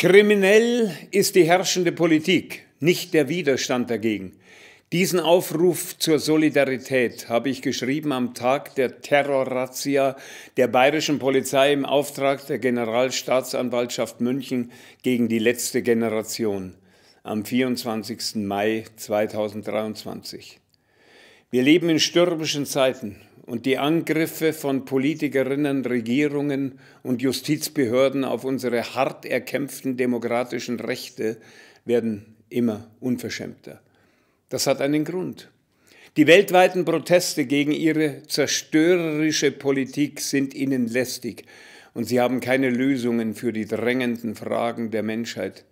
Kriminell ist die herrschende Politik, nicht der Widerstand dagegen. Diesen Aufruf zur Solidarität habe ich geschrieben am Tag der Terrorrazzia der bayerischen Polizei im Auftrag der Generalstaatsanwaltschaft München gegen die letzte Generation am 24. Mai 2023. Wir leben in stürmischen Zeiten und die Angriffe von Politikerinnen, Regierungen und Justizbehörden auf unsere hart erkämpften demokratischen Rechte werden immer unverschämter. Das hat einen Grund. Die weltweiten Proteste gegen ihre zerstörerische Politik sind ihnen lästig und sie haben keine Lösungen für die drängenden Fragen der Menschheit.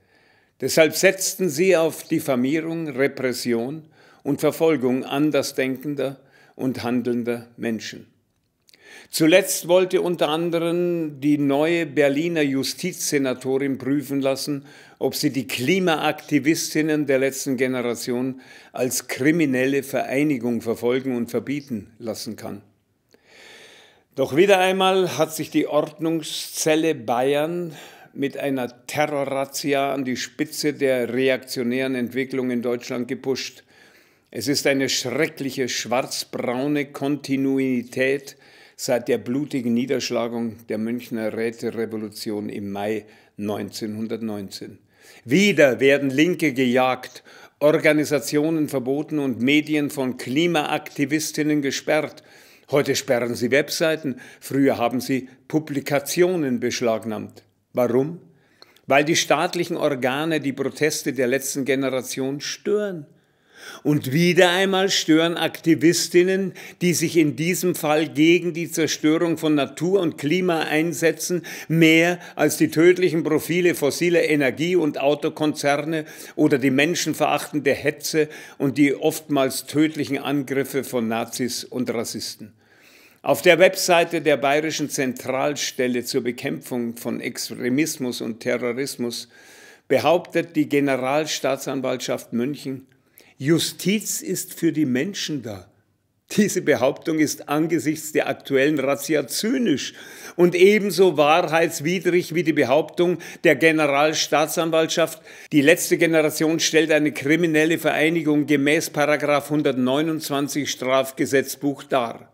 Deshalb setzten sie auf Diffamierung, Repression und Verfolgung andersdenkender, und handelnder Menschen. Zuletzt wollte unter anderem die neue Berliner Justizsenatorin prüfen lassen, ob sie die Klimaaktivistinnen der letzten Generation als kriminelle Vereinigung verfolgen und verbieten lassen kann. Doch wieder einmal hat sich die Ordnungszelle Bayern mit einer Terrorrazzia an die Spitze der reaktionären Entwicklung in Deutschland gepusht. Es ist eine schreckliche schwarzbraune Kontinuität seit der blutigen Niederschlagung der Münchner Räterevolution im Mai 1919. Wieder werden Linke gejagt, Organisationen verboten und Medien von Klimaaktivistinnen gesperrt. Heute sperren sie Webseiten, früher haben sie Publikationen beschlagnahmt. Warum? Weil die staatlichen Organe die Proteste der letzten Generation stören. Und wieder einmal stören Aktivistinnen, die sich in diesem Fall gegen die Zerstörung von Natur und Klima einsetzen, mehr als die tödlichen Profile fossiler Energie- und Autokonzerne oder die menschenverachtende Hetze und die oftmals tödlichen Angriffe von Nazis und Rassisten. Auf der Webseite der Bayerischen Zentralstelle zur Bekämpfung von Extremismus und Terrorismus behauptet die Generalstaatsanwaltschaft München, Justiz ist für die Menschen da. Diese Behauptung ist angesichts der aktuellen Razzia zynisch und ebenso wahrheitswidrig wie die Behauptung der Generalstaatsanwaltschaft, die letzte Generation stellt eine kriminelle Vereinigung gemäß 129 Strafgesetzbuch dar.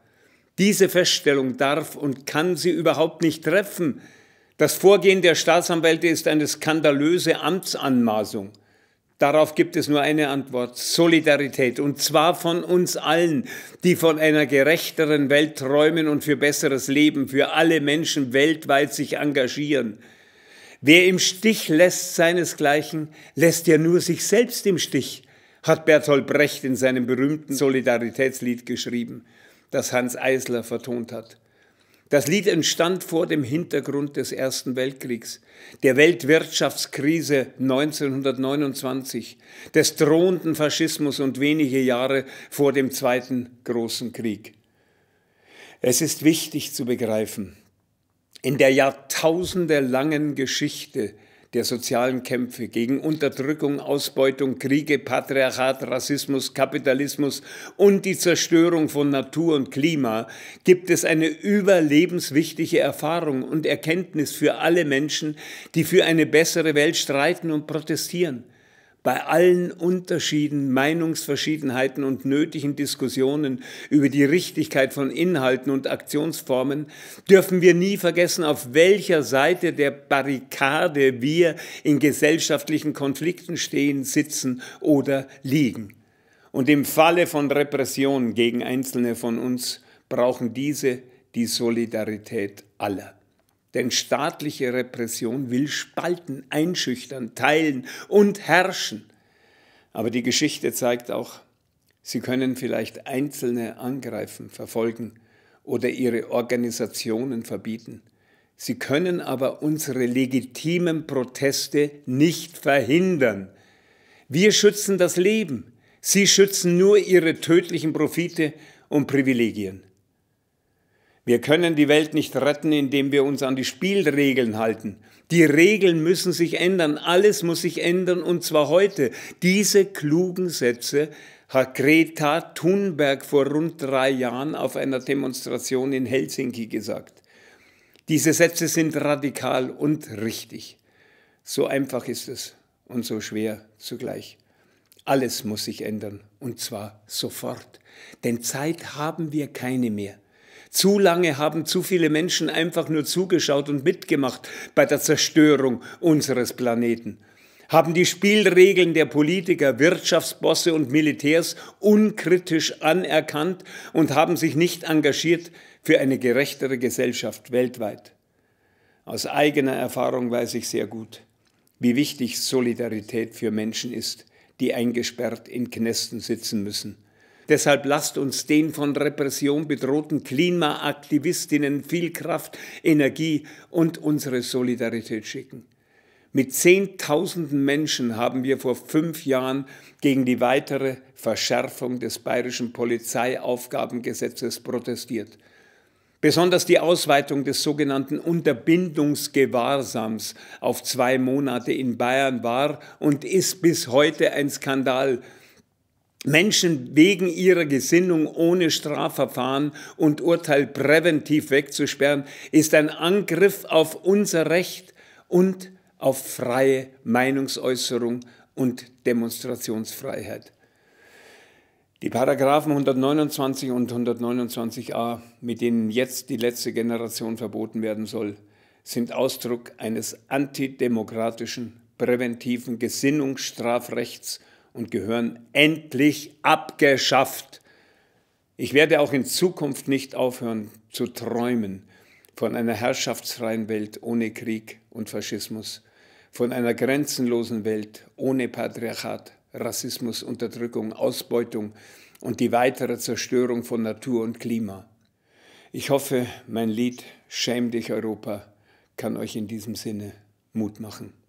Diese Feststellung darf und kann sie überhaupt nicht treffen. Das Vorgehen der Staatsanwälte ist eine skandalöse Amtsanmaßung. Darauf gibt es nur eine Antwort, Solidarität. Und zwar von uns allen, die von einer gerechteren Welt träumen und für besseres Leben, für alle Menschen weltweit sich engagieren. Wer im Stich lässt seinesgleichen, lässt ja nur sich selbst im Stich, hat Bertolt Brecht in seinem berühmten Solidaritätslied geschrieben, das Hans Eisler vertont hat. Das Lied entstand vor dem Hintergrund des Ersten Weltkriegs, der Weltwirtschaftskrise 1929, des drohenden Faschismus und wenige Jahre vor dem Zweiten Großen Krieg. Es ist wichtig zu begreifen, in der jahrtausendelangen Geschichte der sozialen Kämpfe gegen Unterdrückung, Ausbeutung, Kriege, Patriarchat, Rassismus, Kapitalismus und die Zerstörung von Natur und Klima gibt es eine überlebenswichtige Erfahrung und Erkenntnis für alle Menschen, die für eine bessere Welt streiten und protestieren bei allen Unterschieden, Meinungsverschiedenheiten und nötigen Diskussionen über die Richtigkeit von Inhalten und Aktionsformen dürfen wir nie vergessen, auf welcher Seite der Barrikade wir in gesellschaftlichen Konflikten stehen, sitzen oder liegen. Und im Falle von Repressionen gegen Einzelne von uns brauchen diese die Solidarität aller. Denn staatliche Repression will spalten, einschüchtern, teilen und herrschen. Aber die Geschichte zeigt auch, sie können vielleicht Einzelne angreifen, verfolgen oder ihre Organisationen verbieten. Sie können aber unsere legitimen Proteste nicht verhindern. Wir schützen das Leben. Sie schützen nur ihre tödlichen Profite und Privilegien. Wir können die Welt nicht retten, indem wir uns an die Spielregeln halten. Die Regeln müssen sich ändern, alles muss sich ändern und zwar heute. Diese klugen Sätze hat Greta Thunberg vor rund drei Jahren auf einer Demonstration in Helsinki gesagt. Diese Sätze sind radikal und richtig. So einfach ist es und so schwer zugleich. Alles muss sich ändern und zwar sofort, denn Zeit haben wir keine mehr. Zu lange haben zu viele Menschen einfach nur zugeschaut und mitgemacht bei der Zerstörung unseres Planeten. Haben die Spielregeln der Politiker, Wirtschaftsbosse und Militärs unkritisch anerkannt und haben sich nicht engagiert für eine gerechtere Gesellschaft weltweit. Aus eigener Erfahrung weiß ich sehr gut, wie wichtig Solidarität für Menschen ist, die eingesperrt in Knästen sitzen müssen Deshalb lasst uns den von Repression bedrohten Klimaaktivistinnen viel Kraft, Energie und unsere Solidarität schicken. Mit Zehntausenden Menschen haben wir vor fünf Jahren gegen die weitere Verschärfung des bayerischen Polizeiaufgabengesetzes protestiert. Besonders die Ausweitung des sogenannten Unterbindungsgewahrsams auf zwei Monate in Bayern war und ist bis heute ein Skandal, Menschen wegen ihrer Gesinnung ohne Strafverfahren und Urteil präventiv wegzusperren, ist ein Angriff auf unser Recht und auf freie Meinungsäußerung und Demonstrationsfreiheit. Die Paragraphen 129 und 129a, mit denen jetzt die letzte Generation verboten werden soll, sind Ausdruck eines antidemokratischen, präventiven Gesinnungsstrafrechts und gehören endlich abgeschafft. Ich werde auch in Zukunft nicht aufhören zu träumen von einer herrschaftsfreien Welt ohne Krieg und Faschismus, von einer grenzenlosen Welt ohne Patriarchat, Rassismus, Unterdrückung, Ausbeutung und die weitere Zerstörung von Natur und Klima. Ich hoffe, mein Lied Schäm dich Europa kann euch in diesem Sinne Mut machen.